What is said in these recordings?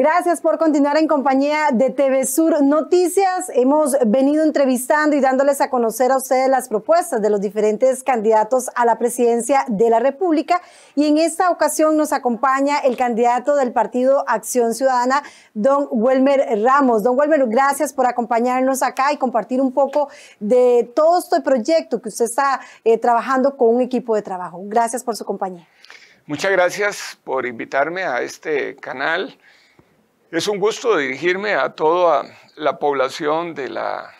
Gracias por continuar en compañía de TV Sur Noticias. Hemos venido entrevistando y dándoles a conocer a ustedes las propuestas de los diferentes candidatos a la presidencia de la República. Y en esta ocasión nos acompaña el candidato del partido Acción Ciudadana, don Welmer Ramos. Don Welmer, gracias por acompañarnos acá y compartir un poco de todo este proyecto que usted está eh, trabajando con un equipo de trabajo. Gracias por su compañía. Muchas gracias por invitarme a este canal. Es un gusto dirigirme a toda la población de la,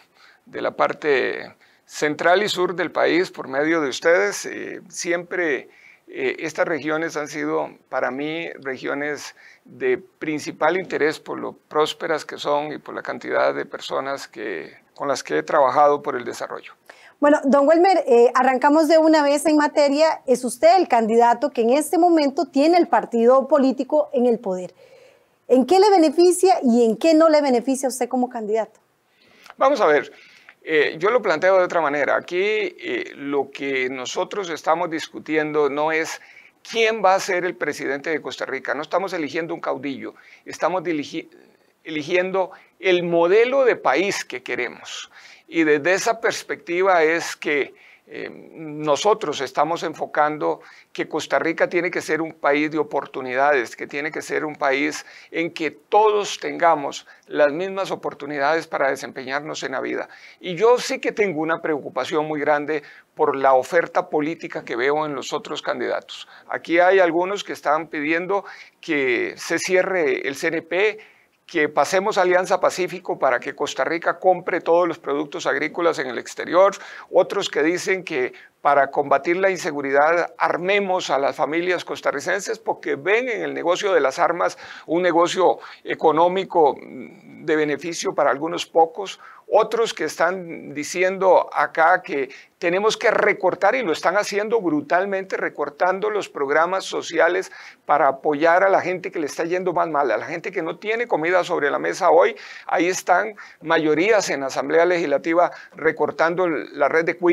de la parte central y sur del país por medio de ustedes. Eh, siempre eh, estas regiones han sido para mí regiones de principal interés por lo prósperas que son y por la cantidad de personas que, con las que he trabajado por el desarrollo. Bueno, don Welmer, eh, arrancamos de una vez en materia. Es usted el candidato que en este momento tiene el partido político en el poder. ¿En qué le beneficia y en qué no le beneficia a usted como candidato? Vamos a ver, eh, yo lo planteo de otra manera. Aquí eh, lo que nosotros estamos discutiendo no es quién va a ser el presidente de Costa Rica. No estamos eligiendo un caudillo, estamos eligiendo el modelo de país que queremos. Y desde esa perspectiva es que eh, nosotros estamos enfocando que Costa Rica tiene que ser un país de oportunidades, que tiene que ser un país en que todos tengamos las mismas oportunidades para desempeñarnos en la vida. Y yo sí que tengo una preocupación muy grande por la oferta política que veo en los otros candidatos. Aquí hay algunos que están pidiendo que se cierre el CNP, que pasemos Alianza Pacífico para que Costa Rica compre todos los productos agrícolas en el exterior, otros que dicen que para combatir la inseguridad, armemos a las familias costarricenses porque ven en el negocio de las armas un negocio económico mm, de beneficio para algunos pocos, otros que están diciendo acá que tenemos que recortar y lo están haciendo brutalmente, recortando los programas sociales para apoyar a la gente que le está yendo más mal, a la gente que no tiene comida sobre la mesa hoy. Ahí están mayorías en la Asamblea Legislativa recortando la red de cuidado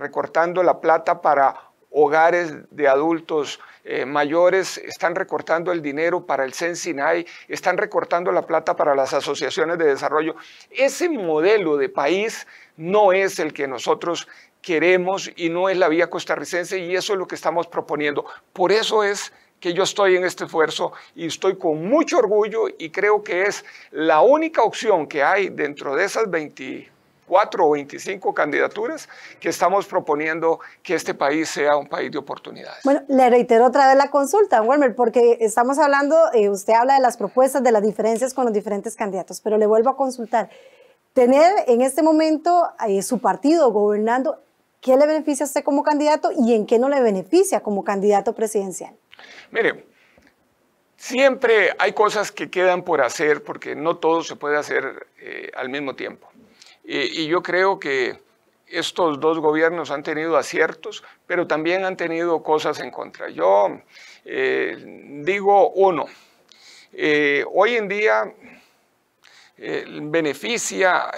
recortando la plata para hogares de adultos eh, mayores, están recortando el dinero para el CENSINAI, están recortando la plata para las asociaciones de desarrollo. Ese modelo de país no es el que nosotros queremos y no es la vía costarricense y eso es lo que estamos proponiendo. Por eso es que yo estoy en este esfuerzo y estoy con mucho orgullo y creo que es la única opción que hay dentro de esas 20 4 o 25 candidaturas que estamos proponiendo que este país sea un país de oportunidades. Bueno, le reitero otra vez la consulta, Walmer, porque estamos hablando, eh, usted habla de las propuestas, de las diferencias con los diferentes candidatos, pero le vuelvo a consultar. Tener en este momento eh, su partido gobernando, ¿qué le beneficia a usted como candidato y en qué no le beneficia como candidato presidencial? Mire, Siempre hay cosas que quedan por hacer porque no todo se puede hacer eh, al mismo tiempo y yo creo que estos dos gobiernos han tenido aciertos, pero también han tenido cosas en contra. Yo eh, digo uno, eh, hoy en día eh, beneficia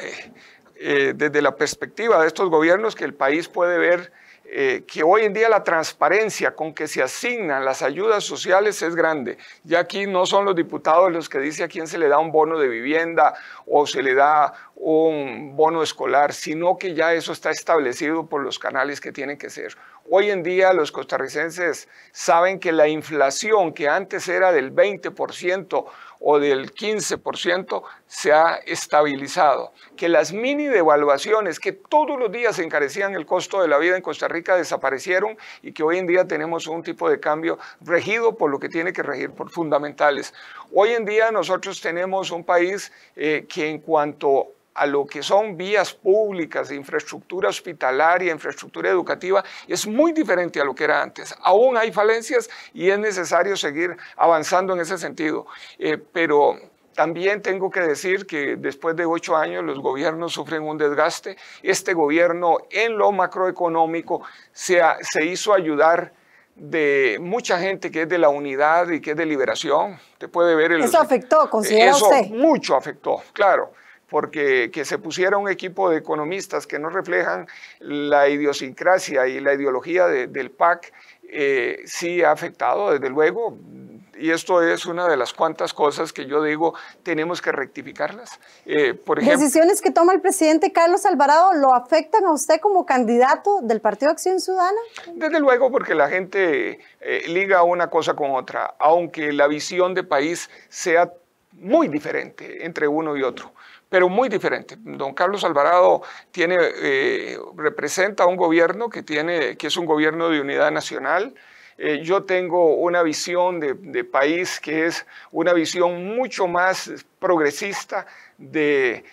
desde la perspectiva de estos gobiernos que el país puede ver eh, que hoy en día la transparencia con que se asignan las ayudas sociales es grande. Y aquí no son los diputados los que dicen a quién se le da un bono de vivienda o se le da un bono escolar, sino que ya eso está establecido por los canales que tienen que ser. Hoy en día los costarricenses saben que la inflación que antes era del 20%, o del 15% se ha estabilizado, que las mini devaluaciones que todos los días encarecían el costo de la vida en Costa Rica desaparecieron y que hoy en día tenemos un tipo de cambio regido por lo que tiene que regir por fundamentales. Hoy en día nosotros tenemos un país eh, que en cuanto a lo que son vías públicas, infraestructura hospitalaria, infraestructura educativa, es muy diferente a lo que era antes. Aún hay falencias y es necesario seguir avanzando en ese sentido. Eh, pero también tengo que decir que después de ocho años los gobiernos sufren un desgaste. Este gobierno en lo macroeconómico se, hizo ayudar de mucha gente que es de la unidad y que es de liberación. Te puede ver el, Eso afectó, considera usted. Mucho afectó, claro porque que se pusiera un equipo de economistas que no reflejan la idiosincrasia y la ideología del PAC, eh, sí ha afectado, desde luego, y esto es una de las cuantas cosas que yo digo, tenemos que rectificarlas. Eh, por ejemplo, Decisiones que toma el presidente Carlos Alvarado, ¿lo afectan a usted como candidato del Partido Acción Ciudadana? Desde luego, porque la gente eh, liga una cosa con otra, aunque la visión de país sea muy diferente entre uno y otro pero muy diferente. Don Carlos Alvarado eh, representa un gobierno que, tiene, es un gobierno de unidad nacional. Eh, yo tengo una visión de, país que es una visión mucho más progresista de,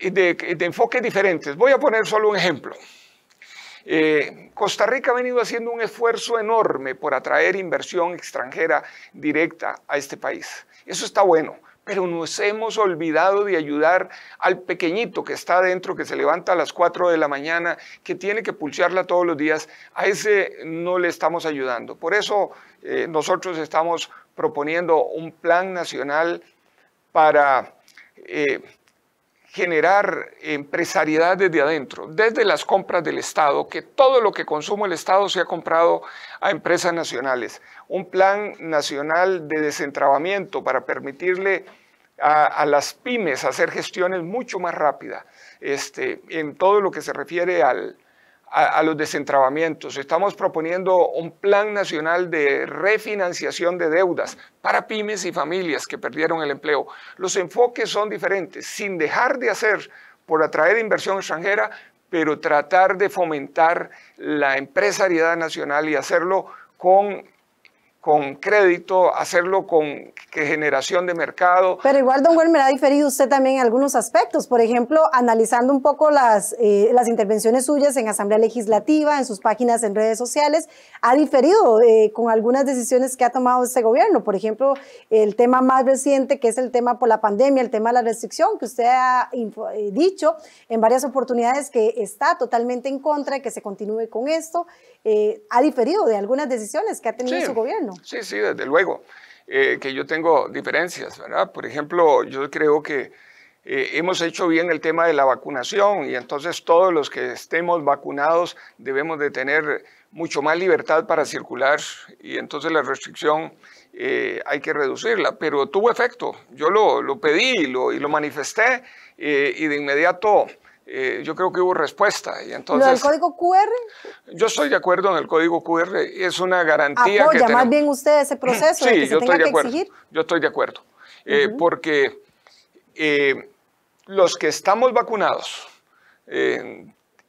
de, enfoques diferentes. Voy a poner solo un ejemplo. Eh, Costa Rica ha venido haciendo un esfuerzo enorme por atraer inversión extranjera directa a este país. Eso está bueno pero nos hemos olvidado de ayudar al pequeñito que está adentro, que se levanta a las 4 de la mañana, que tiene que pulsearla todos los días, a ese no le estamos ayudando. Por eso eh, nosotros estamos proponiendo un plan nacional para eh, generar empresariedad desde adentro, desde las compras del Estado, que todo lo que consume el Estado se ha comprado a empresas nacionales. Un plan nacional de desentrabamiento para permitirle a, las pymes hacer gestiones mucho más rápidas este, en todo lo que se refiere al, a, los desentrabamientos. Estamos proponiendo un plan nacional de refinanciación de deudas para pymes y familias que perdieron el empleo. Los enfoques son diferentes, sin dejar de hacer por atraer inversión extranjera, pero tratar de fomentar la empresariedad nacional y hacerlo con con crédito, hacerlo con generación de mercado. Pero igual, don me ha diferido usted también en algunos aspectos. Por ejemplo, analizando un poco las, eh, las intervenciones suyas en Asamblea Legislativa, en sus páginas en redes sociales, ha diferido eh, con algunas decisiones que ha tomado este gobierno. Por ejemplo, el tema más reciente, que es el tema por la pandemia, el tema de la restricción, que usted ha eh, dicho en varias oportunidades que está totalmente en contra de que se continúe con esto, ha diferido de algunas decisiones que ha tenido su gobierno. Sí, sí, desde luego. Eh, que yo tengo diferencias, ¿verdad? Por ejemplo, yo creo que eh, hemos hecho bien el tema de la vacunación y entonces todos los que estemos vacunados debemos de tener mucho más libertad para circular y entonces la restricción eh, hay que reducirla, pero tuvo efecto. Yo lo, pedí y lo manifesté y de inmediato eh, yo creo que hubo respuesta. Y entonces, ¿Lo del código QR? Yo estoy de acuerdo en el código QR, es una garantía. que tenemos. más bien usted ese proceso yo estoy de acuerdo, Yo estoy de acuerdo, porque eh, los que estamos vacunados eh,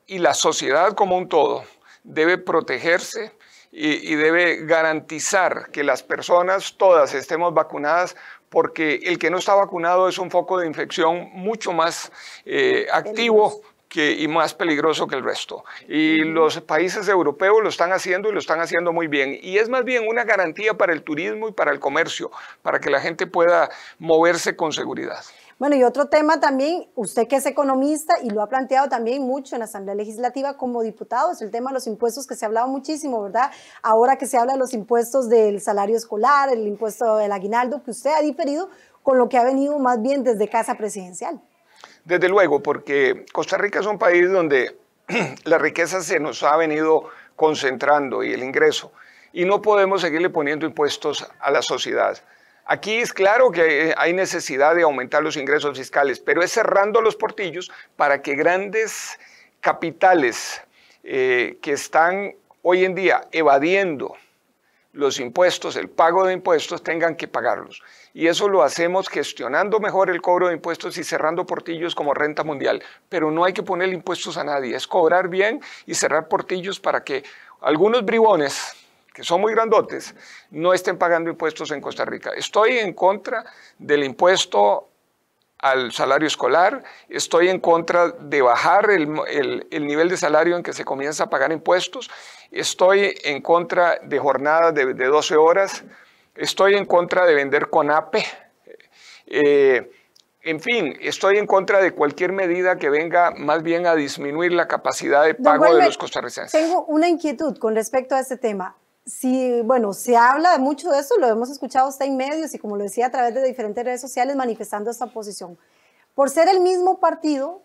y la sociedad como un todo debe protegerse y, debe garantizar que las personas todas estemos vacunadas porque el que no está vacunado es un foco de infección mucho más eh, activo. y más peligroso que el resto. Y los países europeos lo están haciendo y lo están haciendo muy bien. Y es más bien una garantía para el turismo y para el comercio, para que la gente pueda moverse con seguridad. Bueno, y otro tema también, usted que es economista y lo ha planteado también mucho en la Asamblea Legislativa como diputado, es el tema de los impuestos que se ha hablado muchísimo, ¿verdad? Ahora que se habla de los impuestos del salario escolar, el impuesto del aguinaldo, que usted ha diferido con lo que ha venido más bien desde Casa Presidencial. Desde luego, porque Costa Rica es un país donde la riqueza se nos ha venido concentrando y el ingreso, y no podemos seguirle poniendo impuestos a la sociedad. Aquí es claro que eh, hay necesidad de aumentar los ingresos fiscales, pero es cerrando los portillos para que grandes capitales eh, que están hoy en día evadiendo los impuestos, el pago de impuestos, tengan que pagarlos. Y eso lo hacemos gestionando mejor el cobro de impuestos y cerrando portillos como renta mundial. Pero no hay que poner impuestos a nadie, es cobrar bien y cerrar portillos para que algunos bribones que son muy grandotes, no estén pagando impuestos en Costa Rica. Estoy en contra del impuesto al salario escolar, estoy en contra de bajar el, el, nivel de salario en que se comienza a pagar impuestos, estoy en contra de jornadas de, de 12 horas, estoy en contra de vender con APE, eh, en fin, estoy en contra de cualquier medida que venga más bien a disminuir la capacidad de pago de los costarricenses. Tengo una inquietud con respecto a este tema. Sí, bueno, se habla de mucho de eso, lo hemos escuchado hasta en medios y como lo decía a través de diferentes redes sociales manifestando esta posición. Por ser el mismo partido,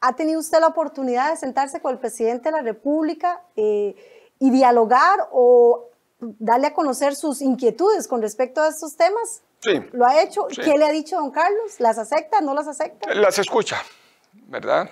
¿ha tenido usted la oportunidad de sentarse con el presidente de la República eh, y dialogar o darle a conocer sus inquietudes con respecto a estos temas? Sí. ¿Lo ha hecho? ¿Qué le ha dicho don Carlos? ¿Las acepta? ¿No las acepta? Las escucha, ¿verdad?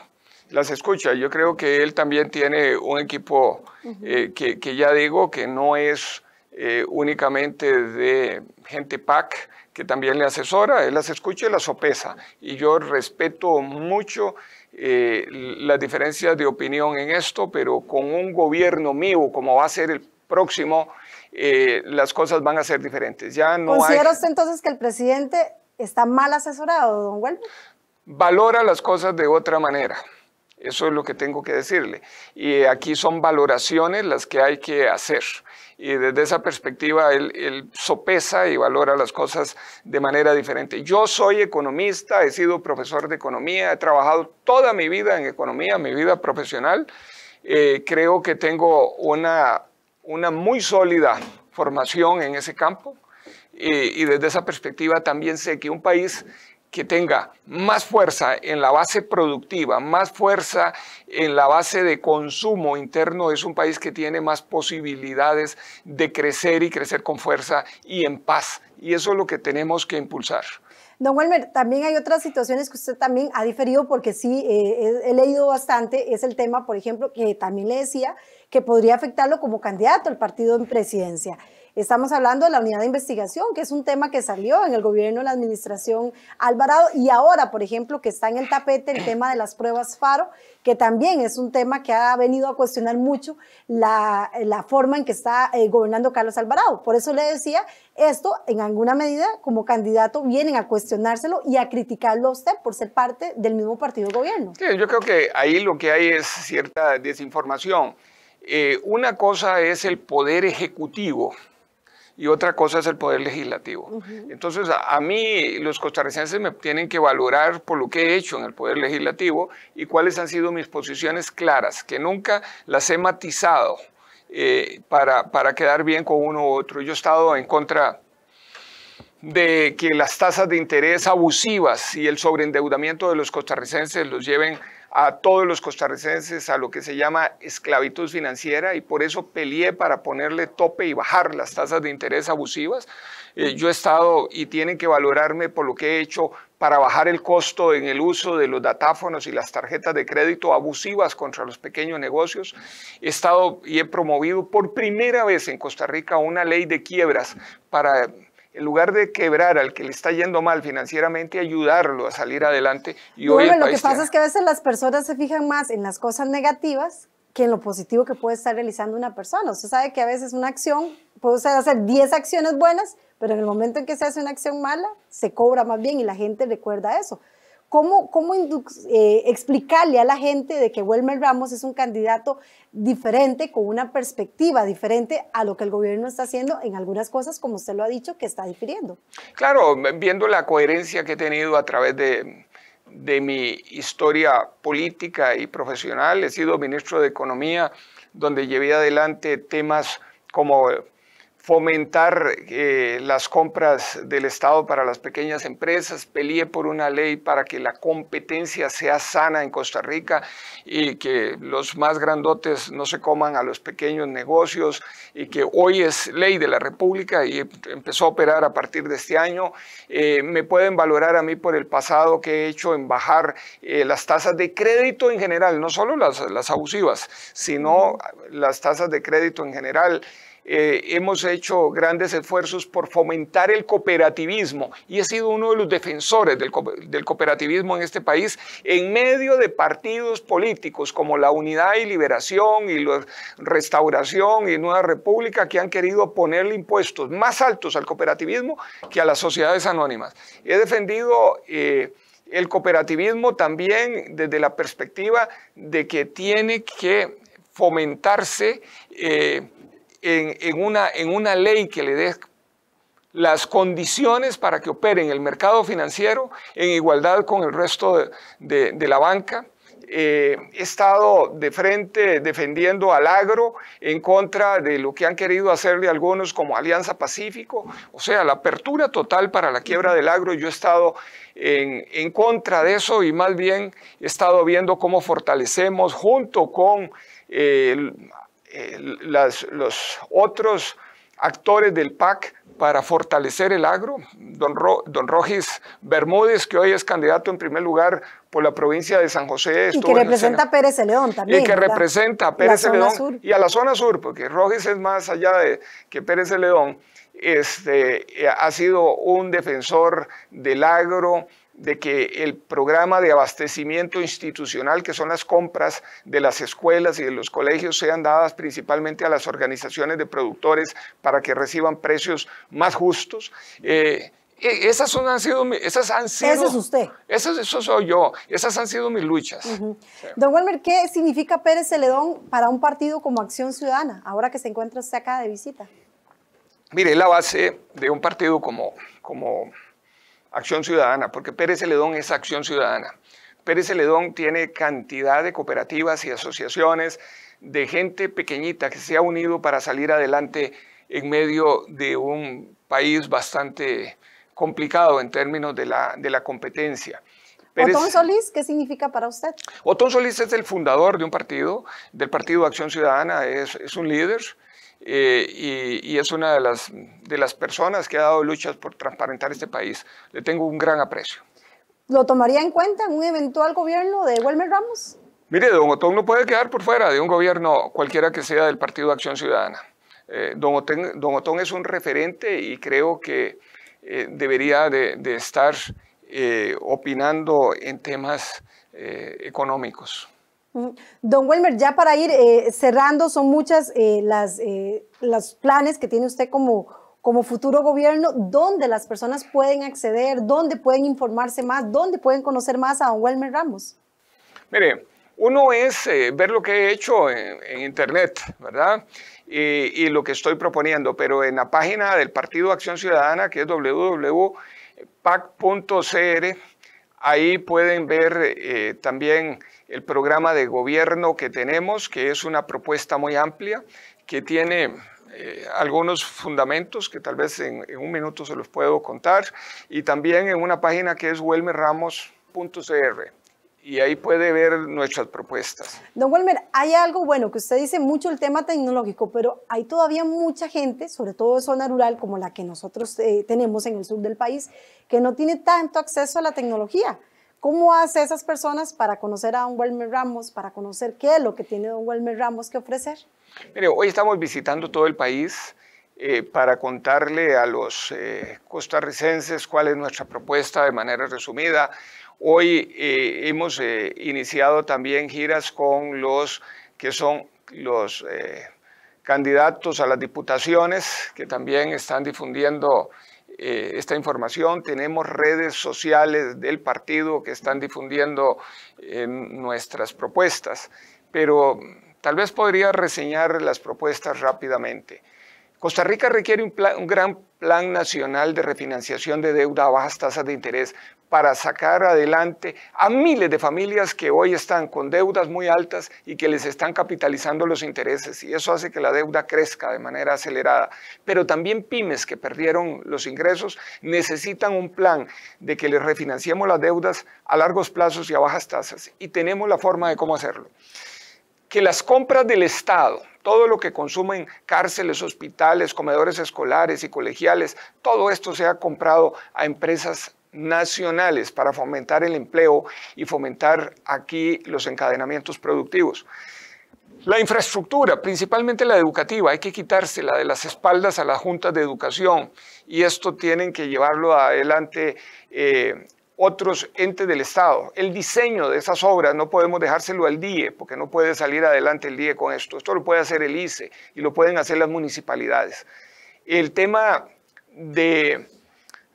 las escucha. Yo creo que él también tiene un equipo eh, que, ya digo que no es eh, únicamente de gente PAC, que también le asesora, él las escucha y las sopesa. Y yo respeto mucho eh, las diferencias de opinión en esto, pero con un gobierno mío, como va a ser el próximo, las cosas van a ser diferentes. Ya no ¿Considera usted entonces que el presidente está mal asesorado, don Huelva? Valora las cosas de otra manera. Eso es lo que tengo que decirle. Y aquí son valoraciones las que hay que hacer. Y desde esa perspectiva, él, sopesa y valora las cosas de manera diferente. Yo soy economista, he sido profesor de economía, he trabajado toda mi vida en economía, mi vida profesional. Eh, creo que tengo una, una muy sólida formación en ese campo. y, desde esa perspectiva también sé que un país que tenga más fuerza en la base productiva, más fuerza en la base de consumo interno, es un país que tiene más posibilidades de crecer y crecer con fuerza y en paz. Y eso es lo que tenemos que impulsar. Don Walmer, también hay otras situaciones que usted también ha diferido, porque sí, eh, he, leído bastante, es el tema, por ejemplo, que también le decía que podría afectarlo como candidato al partido en presidencia. Estamos hablando de la unidad de investigación, que es un tema que salió en el gobierno de la administración Alvarado y ahora, por ejemplo, que está en el tapete el tema de las pruebas FARO, que también es un tema que ha venido a cuestionar mucho la, forma en que está eh, gobernando Carlos Alvarado. Por eso le decía, esto en alguna medida como candidato vienen a cuestionárselo y a criticarlo a usted por ser parte del mismo partido de gobierno. Sí, yo creo que ahí lo que hay es cierta desinformación. Eh, una cosa es el poder ejecutivo, y otra cosa es el poder legislativo. Entonces, a, mí los costarricenses me tienen que valorar por lo que he hecho en el poder legislativo y cuáles han sido mis posiciones claras, que nunca las he matizado eh, para, para quedar bien con uno u otro. Yo he estado en contra de que las tasas de interés abusivas y el sobreendeudamiento de los costarricenses los lleven a todos los costarricenses a lo que se llama esclavitud financiera y por eso peleé para ponerle tope y bajar las tasas de interés abusivas. Eh, yo he estado y tienen que valorarme por lo que he hecho para bajar el costo en el uso de los datáfonos y las tarjetas de crédito abusivas contra los pequeños negocios. He estado y he promovido por primera vez en Costa Rica una ley de quiebras para en lugar de quebrar al que le está yendo mal financieramente, ayudarlo a salir adelante. Y hoy lo que pasa es que a veces las personas se fijan más en las cosas negativas que en lo positivo que puede estar realizando una persona. Usted sabe que a veces una acción, puede hacer 10 acciones buenas, pero en el momento en que se hace una acción mala, se cobra más bien y la gente recuerda eso. ¿Cómo, eh, explicarle a la gente de que Wilmer Ramos es un candidato diferente, con una perspectiva diferente a lo que el gobierno está haciendo en algunas cosas, como usted lo ha dicho, que está difiriendo? Claro, viendo la coherencia que he tenido a través de mi historia política y profesional, he sido ministro de Economía, donde llevé adelante temas como fomentar eh, las compras del Estado para las pequeñas empresas, peleé por una ley para que la competencia sea sana en Costa Rica y que los más grandotes no se coman a los pequeños negocios y que hoy es ley de la República y em, empezó a operar a partir de este año. Eh, me pueden valorar a mí por el pasado que he hecho en bajar eh, las tasas de crédito en general, no solo las abusivas, sino las tasas de crédito en general. Eh, hemos hecho grandes esfuerzos por fomentar el cooperativismo y he sido uno de los defensores del, cooperativismo en este país en medio de partidos políticos como la Unidad y Liberación y la Restauración y Nueva República que han querido ponerle impuestos más altos al cooperativismo que a las sociedades anónimas. He defendido... Eh, el cooperativismo también desde la perspectiva de que tiene que fomentarse eh, en, una, en una ley que le dé las condiciones para que opere en el mercado financiero en igualdad con el resto de, la banca. Eh, he estado de frente defendiendo al agro en contra de lo que han querido hacerle algunos como Alianza Pacífico, o sea, la apertura total para la quiebra del agro. Yo he estado en, contra de eso y más bien he estado viendo cómo fortalecemos junto con eh, eh, los otros actores del PAC para fortalecer el agro. Don, Bermúdez, que hoy es candidato en primer lugar por la provincia de San José. Y que representa a Pérez León también. Y que representa a Pérez León y a la zona sur, porque Rogis es más allá de que Pérez León. Este, eh, ha sido un defensor del agro, de que el programa de abastecimiento institucional, que son las compras de las escuelas y de los colegios, sean dadas principalmente a las organizaciones de productores para que reciban precios más justos. Eh, e, esas han sido, esas han sido. es usted. eso soy yo. Esas han sido mis luchas. Don Wilmer, ¿qué significa Pérez Celedón para un partido como Acción Ciudadana, ahora que se encuentra usted acá de visita? Mire, la base de un partido como, como Acción Ciudadana, porque Pérez Celedón es Acción Ciudadana. Pérez Celedón tiene cantidad de cooperativas y asociaciones de gente pequeñita que se ha unido para salir adelante en medio de un país bastante complicado en términos de la, de la competencia. Otón Solís, ¿qué significa para usted? Otón Solís es el fundador de un partido, del Partido Acción Ciudadana, es, es un líder, eh, y, es una de las, de las personas que ha dado luchas por transparentar este país. Le tengo un gran aprecio. ¿Lo tomaría en cuenta en un eventual gobierno de Wilmer Ramos? Mire, don Otón no puede quedar por fuera de un gobierno cualquiera que sea del Partido de Acción Ciudadana. Eh, don, Otón, es un referente y creo que eh, debería de estar opinando en temas económicos. Don Wilmer, ya para ir eh, cerrando, son muchas eh, las, eh, los planes que tiene usted como, como futuro gobierno, dónde las personas pueden acceder, dónde pueden informarse más, dónde pueden conocer más a don Welmer Ramos. Mire, uno es ver lo que he hecho en, Internet, ¿verdad? Y, y, lo que estoy proponiendo, pero en la página del Partido Acción Ciudadana, que es www.pac.cr, ahí pueden ver también el programa de gobierno que tenemos, que es una propuesta muy amplia, que tiene eh, algunos fundamentos que tal vez en, un minuto se los puedo contar, y también en una página que es welmerramos.cr, Y ahí puede ver nuestras propuestas. Don Welmer, hay algo bueno que usted dice mucho el tema tecnológico, pero hay todavía mucha gente, sobre todo en zona rural como la que nosotros eh, tenemos en el sur del país, que no tiene tanto acceso a la tecnología ¿Cómo hace esas personas para conocer a Don Wilmer Ramos, para conocer qué es lo que tiene Don Wilmer Ramos que ofrecer? Mire, hoy estamos visitando todo el país eh, para contarle a los eh, costarricenses cuál es nuestra propuesta de manera resumida. Hoy eh, hemos iniciado también giras con los que son los candidatos a las diputaciones, que también están difundiendo eh, esta información, tenemos redes sociales del partido que están difundiendo eh, nuestras propuestas, pero tal vez podría reseñar las propuestas rápidamente. Costa Rica requiere un, un, gran plan nacional de refinanciación de deuda a bajas tasas de interés para sacar adelante a miles de familias que hoy están con deudas muy altas y que les están capitalizando los intereses y eso hace que la deuda crezca de manera acelerada. Pero también pymes que perdieron los ingresos necesitan un plan de que les refinanciemos las deudas a largos plazos y a bajas tasas y tenemos la forma de cómo hacerlo. Que las compras del Estado todo lo que consumen cárceles, hospitales, comedores escolares y colegiales, todo esto se ha comprado a empresas nacionales para fomentar el empleo y fomentar aquí los encadenamientos productivos. La infraestructura, principalmente la educativa, hay que quitársela de las espaldas a las juntas de educación y esto tienen que llevarlo adelante eh, otros entes del Estado. El diseño de esas obras no podemos dejárselo al DIE porque no puede salir adelante el DIE con esto. Esto lo puede hacer el ICE y lo pueden hacer las municipalidades. El tema de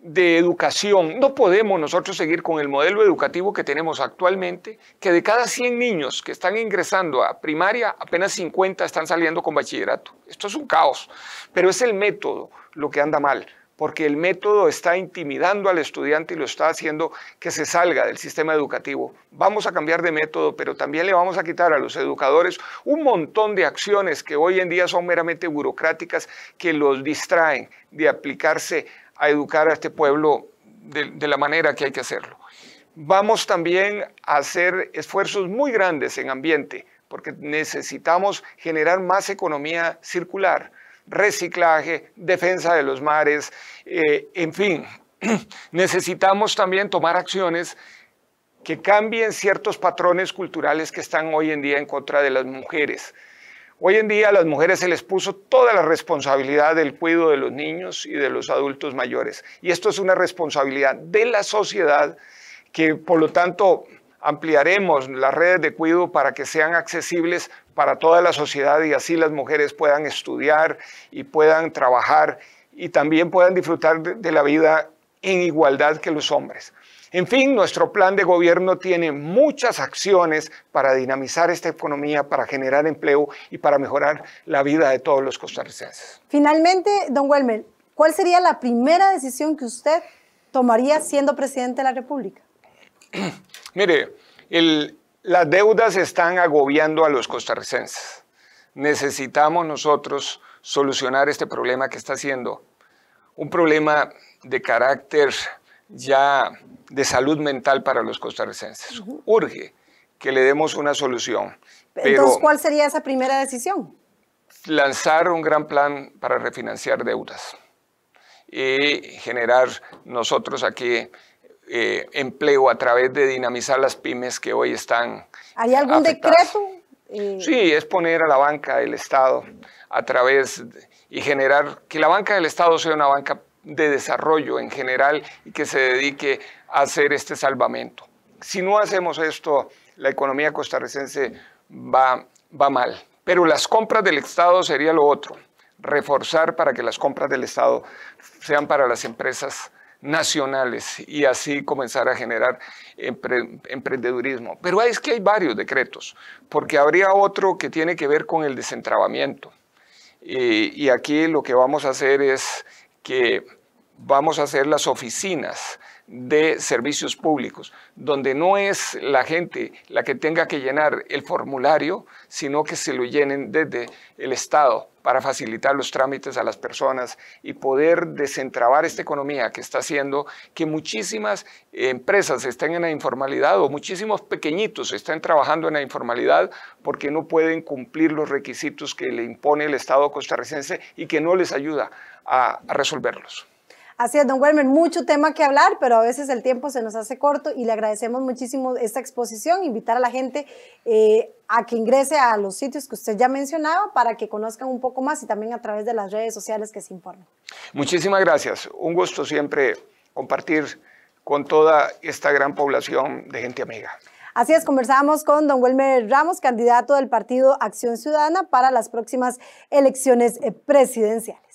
de educación. No podemos nosotros seguir con el modelo educativo que tenemos actualmente, que de cada 100 niños que están ingresando a primaria, apenas 50 están saliendo con bachillerato. Esto es un caos, pero es el método lo que anda mal porque el método está intimidando al estudiante y lo está haciendo que se salga del sistema educativo. Vamos a cambiar de método, pero también le vamos a quitar a los educadores un montón de acciones que hoy en día son meramente burocráticas que los distraen de aplicarse a educar a este pueblo de, la manera que hay que hacerlo. Vamos también a hacer esfuerzos muy grandes en ambiente, porque necesitamos generar más economía circular, reciclaje, defensa de los mares, eh, en fin. necesitamos también tomar acciones que cambien ciertos patrones culturales que están hoy en día en contra de las mujeres. Hoy en día a las mujeres se les puso toda la responsabilidad del cuidado de los niños y de los adultos mayores. Y esto es una responsabilidad de la sociedad que por lo tanto ampliaremos las redes de cuidado para que sean accesibles para toda la sociedad y así las mujeres puedan estudiar y puedan trabajar y también puedan disfrutar de la vida en igualdad que los hombres. En fin, nuestro plan de gobierno tiene muchas acciones para dinamizar esta economía, para generar empleo y para mejorar la vida de todos los costarricenses. Finalmente, don Welmer, ¿cuál sería la primera decisión que usted tomaría siendo presidente de la República? Mire, las deudas están agobiando a los costarricenses. Necesitamos nosotros solucionar este problema que está siendo un problema de carácter ya de salud mental para los costarricenses. Urge que le demos una solución. Entonces, ¿cuál sería esa primera decisión? Lanzar un gran plan para refinanciar deudas y generar nosotros aquí eh, empleo a través de dinamizar las pymes que hoy están. ¿Hay algún decreto? Eh, sí, es poner a la banca del Estado a través y generar que la banca del Estado sea una banca de desarrollo en general y que se dedique a hacer este salvamento. Si no hacemos esto, la economía costarricense va, va mal. Pero las compras del Estado sería lo otro, reforzar para que las compras del Estado sean para las empresas nacionales y así comenzar a generar emprendedurismo. Pero es que hay varios decretos, porque habría otro que tiene que ver con el desentrabamiento. Eh, y aquí lo que vamos a hacer es que vamos a hacer las oficinas de servicios públicos, donde no es la gente la que tenga que llenar el formulario, sino que se lo llenen desde el Estado para facilitar los trámites a las personas y poder desentrabar esta economía que está haciendo que muchísimas empresas estén en la informalidad o muchísimos pequeñitos estén trabajando en la informalidad porque no pueden cumplir los requisitos que le impone el Estado costarricense y que no les ayuda a resolverlos. Así es, don Welmer, mucho tema que hablar, pero a veces el tiempo se nos hace corto y le agradecemos muchísimo esta exposición, invitar a la gente eh, a que ingrese a los sitios que usted ya mencionaba para que conozcan un poco más y también a través de las redes sociales que se informen. Muchísimas gracias, un gusto siempre compartir con toda esta gran población de gente amiga. Así es, conversamos con don Wilmer Ramos, candidato del partido Acción Ciudadana para las próximas elecciones eh, presidenciales.